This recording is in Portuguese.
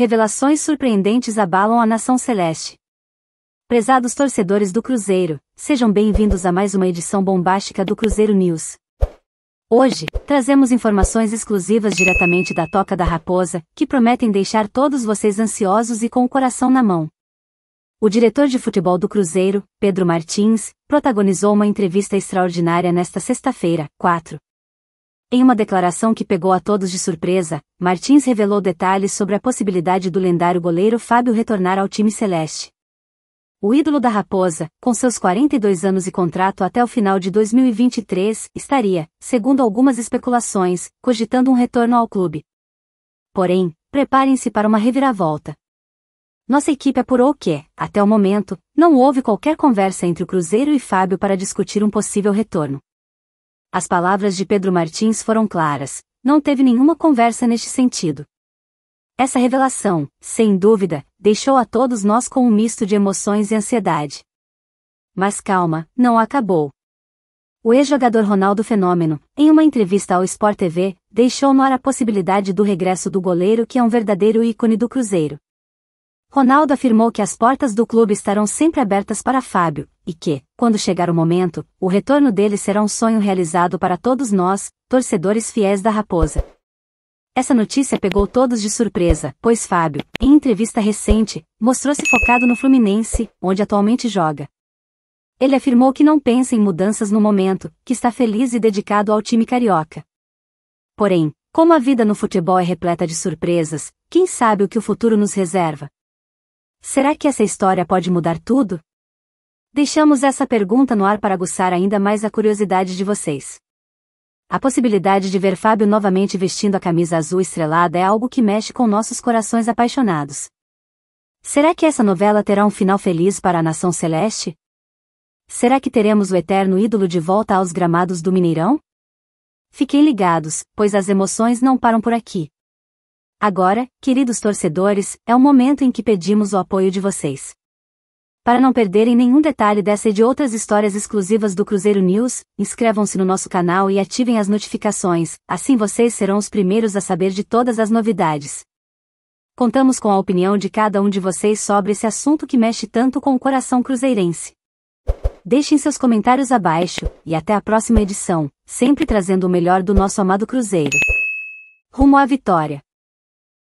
Revelações surpreendentes abalam a nação celeste. Prezados torcedores do Cruzeiro, sejam bem-vindos a mais uma edição bombástica do Cruzeiro News. Hoje, trazemos informações exclusivas diretamente da Toca da Raposa, que prometem deixar todos vocês ansiosos e com o coração na mão. O diretor de futebol do Cruzeiro, Pedro Martins, protagonizou uma entrevista extraordinária nesta sexta-feira, 4, em uma declaração que pegou a todos de surpresa, Martins revelou detalhes sobre a possibilidade do lendário goleiro Fábio retornar ao time celeste. O ídolo da Raposa, com seus 42 anos e contrato até o final de 2023, estaria, segundo algumas especulações, cogitando um retorno ao clube. Porém, preparem-se para uma reviravolta. Nossa equipe apurou que, até o momento, não houve qualquer conversa entre o Cruzeiro e Fábio para discutir um possível retorno. As palavras de Pedro Martins foram claras, não teve nenhuma conversa neste sentido. Essa revelação, sem dúvida, deixou a todos nós com um misto de emoções e ansiedade. Mas calma, não acabou. O ex-jogador Ronaldo Fenômeno, em uma entrevista ao Sport TV, deixou no ar a possibilidade do regresso do goleiro que é um verdadeiro ícone do Cruzeiro. Ronaldo afirmou que as portas do clube estarão sempre abertas para Fábio, e que, quando chegar o momento, o retorno dele será um sonho realizado para todos nós, torcedores fiéis da Raposa. Essa notícia pegou todos de surpresa, pois Fábio, em entrevista recente, mostrou-se focado no Fluminense, onde atualmente joga. Ele afirmou que não pensa em mudanças no momento, que está feliz e dedicado ao time carioca. Porém, como a vida no futebol é repleta de surpresas, quem sabe o que o futuro nos reserva? Será que essa história pode mudar tudo? Deixamos essa pergunta no ar para aguçar ainda mais a curiosidade de vocês. A possibilidade de ver Fábio novamente vestindo a camisa azul estrelada é algo que mexe com nossos corações apaixonados. Será que essa novela terá um final feliz para a nação celeste? Será que teremos o eterno ídolo de volta aos gramados do Mineirão? Fiquem ligados, pois as emoções não param por aqui. Agora, queridos torcedores, é o momento em que pedimos o apoio de vocês. Para não perderem nenhum detalhe dessa e de outras histórias exclusivas do Cruzeiro News, inscrevam-se no nosso canal e ativem as notificações, assim vocês serão os primeiros a saber de todas as novidades. Contamos com a opinião de cada um de vocês sobre esse assunto que mexe tanto com o coração cruzeirense. Deixem seus comentários abaixo, e até a próxima edição, sempre trazendo o melhor do nosso amado Cruzeiro. Rumo à vitória!